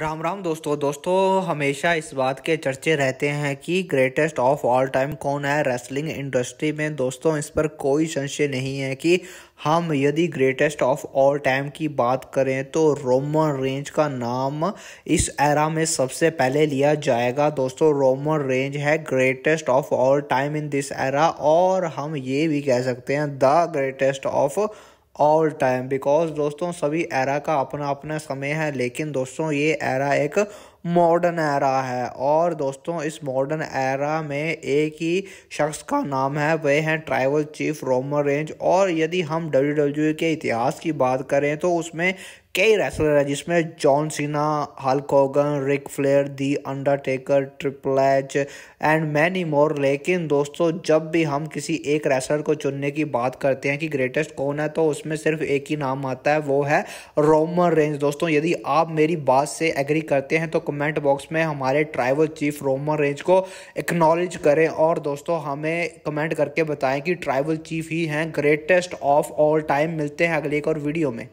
राम राम दोस्तों दोस्तों हमेशा इस बात के चर्चे रहते हैं कि ग्रेटेस्ट ऑफ ऑल टाइम कौन है रेसलिंग इंडस्ट्री में दोस्तों इस पर कोई संशय नहीं है कि हम यदि ग्रेटेस्ट ऑफ ऑल टाइम की बात करें तो रोमन रेंज का नाम इस एरा में सबसे पहले लिया जाएगा दोस्तों रोमन रेंज है greatest of all time in this era और हम ये भी कह सकते हैं the greatest of all time because दोस्तों सभी एरा का अपना अपना समय है लेकिन दोस्तों ये एरा एक मॉडर्न एरा है और दोस्तों इस मॉडर्न एरा में एक ही शख्स का नाम है वह हैं ट्राइबल चीफ रोमर रेंज और यदि हम डब्ल्यू e के इतिहास की बात करें तो उसमें कई रेसलर हैं जिसमें John Cena Hulk Hogan Ric Flair the Undertaker triple H and many more लेकिन दोस्तों जब भी हम किसी एक रेसलर को चुनने की बात करते हैं कि ग्रेटेस्ट कौन है तो उसमें सिर्फ एक ही नाम आता है वो है रोमन रेंज दोस्तों यदि आप मेरी बात से एग्री करते हैं तो कमेंट बॉक्स में हमारे ट्राइबल चीफ रोमन रेंज को एक्नॉलेज करें और दोस्तों हमें कमेंट करके बताएं कि ट्राइबल चीफ ही हैं ग्रेटेस्ट ऑफ ऑल टाइम मिलते हैं अगले एक और वीडियो में